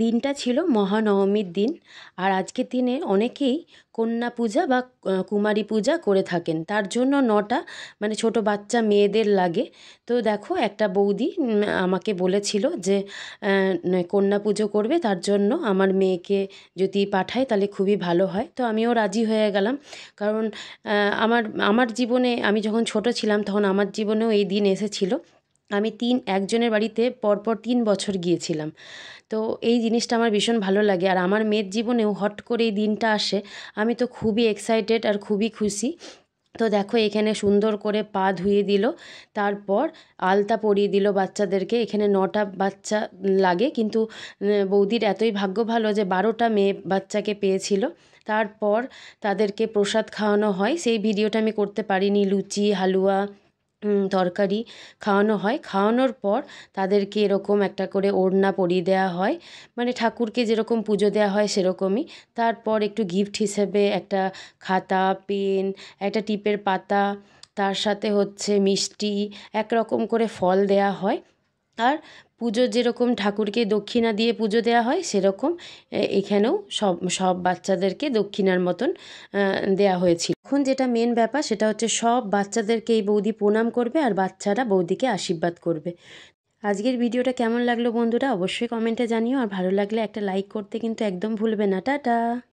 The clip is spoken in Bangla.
দিনটা ছিল মহানবমীর দিন আর আজকের দিনে অনেকেই কন্যা পূজা বা কুমারী পূজা করে থাকেন তার জন্য নটা মানে ছোট বাচ্চা মেয়েদের লাগে তো দেখো একটা বৌদি আমাকে বলেছিল যে কন্যা পুজো করবে তার জন্য আমার মেয়েকে যদি পাঠায় তাহলে খুবই ভালো হয় তো আমিও রাজি হয়ে গেলাম কারণ আমার আমার জীবনে আমি যখন ছোট ছিলাম তখন আমার জীবনেও এই দিন এসেছিলো আমি তিন একজনের বাড়িতে পরপর তিন বছর গিয়েছিলাম তো এই জিনিসটা আমার ভীষণ ভালো লাগে আর আমার মেয়ের জীবনেও হট করে এই দিনটা আসে আমি তো খুবই এক্সাইটেড আর খুবই খুশি তো দেখো এখানে সুন্দর করে পা ধুয়ে দিল তারপর আলতা পরিয়ে দিল বাচ্চাদেরকে এখানে নটা বাচ্চা লাগে কিন্তু বৌদির এতই ভাগ্য ভালো যে বারোটা মেয়ে বাচ্চাকে পেয়েছিল তারপর তাদেরকে প্রসাদ খাওয়ানো হয় সেই ভিডিওটা আমি করতে পারিনি লুচি হালুয়া তরকারি খাওয়ানো হয় খাওয়ানোর পর তাদেরকে এরকম একটা করে ওড়না পরিয়ে দেওয়া হয় মানে ঠাকুরকে যেরকম পুজো দেওয়া হয় সেরকমই তারপর একটু গিফট হিসেবে একটা খাতা পেন একটা টিপের পাতা তার সাথে হচ্ছে মিষ্টি একরকম করে ফল দেওয়া হয় আর পুজো যেরকম ঠাকুরকে দক্ষিণা দিয়ে পুজো দেওয়া হয় সেরকম এখানেও সব সব বাচ্চাদেরকে দক্ষিণার মতন দেয়া হয়েছিল এখন যেটা মেন ব্যাপার সেটা হচ্ছে সব বাচ্চাদেরকে এই বৌদি প্রণাম করবে আর বাচ্চারা বৌদিকে আশীর্বাদ করবে আজকের ভিডিওটা কেমন লাগলো বন্ধুরা অবশ্যই কমেন্টে জানিও আর ভালো লাগলে একটা লাইক করতে কিন্তু একদম ভুলবে না টাটা